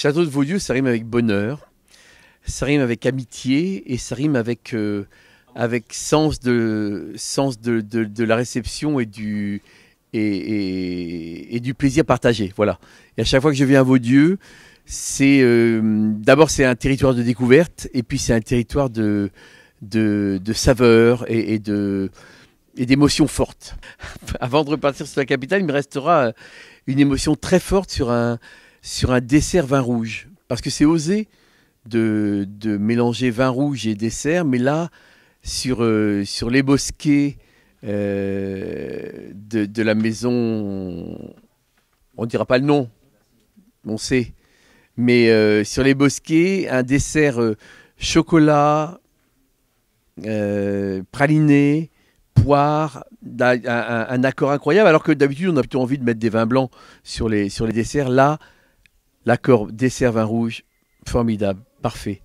Château de Vaudieu, ça rime avec bonheur, ça rime avec amitié et ça rime avec, euh, avec sens, de, sens de, la réception et du, et, du plaisir partagé. Voilà. Et à chaque fois que je viens à Vaudieu, c'est euh, d'abord c'est un territoire de découverte et puis c'est un territoire de, de, et, et de et d'émotions fortes. Avant de repartir sur la capitale, il me restera une émotion très forte sur un, sur un dessert vin rouge. Parce que c'est osé de, mélanger vin rouge et dessert, mais là, sur, euh, sur les bosquets euh, de, la maison, on ne dira pas le nom, on sait, mais euh, sur les bosquets, un dessert chocolat, praliné, poire, un, accord incroyable, alors que d'habitude on a plutôt envie de mettre des vins blancs sur les, sur les desserts. Là, l'accord dessert vin rouge, formidable, parfait.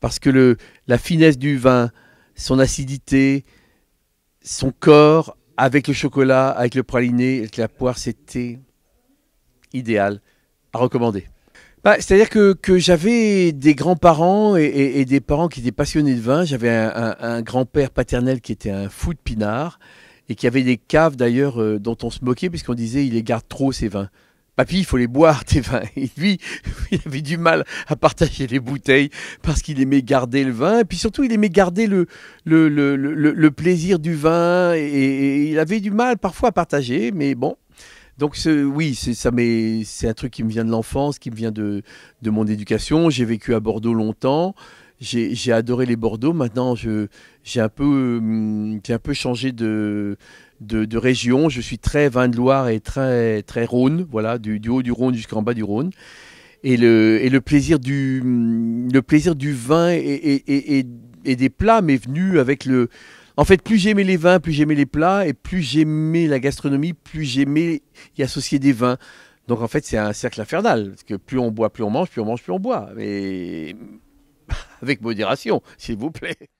Parce que le, la finesse du vin, son acidité, son corps, avec le chocolat, avec le praliné, avec la poire, c'était idéal à recommander. Bah, C'est-à-dire que, j'avais des grands-parents et, des parents qui étaient passionnés de vin. J'avais un, grand-père paternel qui était un fou de pinard et qui avait des caves d'ailleurs euh, dont on se moquait puisqu'on disait il les garde trop ses vins. Papy, il faut les boire, tes vins. Et lui, il avait du mal à partager les bouteilles parce qu'il aimait garder le vin. Et puis surtout, il aimait garder le, le, plaisir du vin. Et, il avait du mal parfois à partager, mais bon. Donc oui, c'est ça, mais c'est un truc qui me vient de l'enfance, qui me vient de, de mon éducation. J'ai vécu à Bordeaux longtemps j'ai adoré les Bordeaux. Maintenant, j'ai un, peu, hum, un peu changé de, de, région. Je suis très vin de Loire et très, très Rhône, voilà, du, haut du Rhône jusqu'en bas du Rhône. Et le, et le, plaisir, du, hum, le plaisir du vin et, et des plats m'est venu avec le. En fait, plus j'aimais les vins, plus j'aimais les plats, et plus j'aimais la gastronomie, plus j'aimais y associer des vins. Donc en fait, c'est un cercle infernal, parce que plus on boit, plus on mange, plus on mange, plus on boit. Mais avec modération, s'il vous plaît.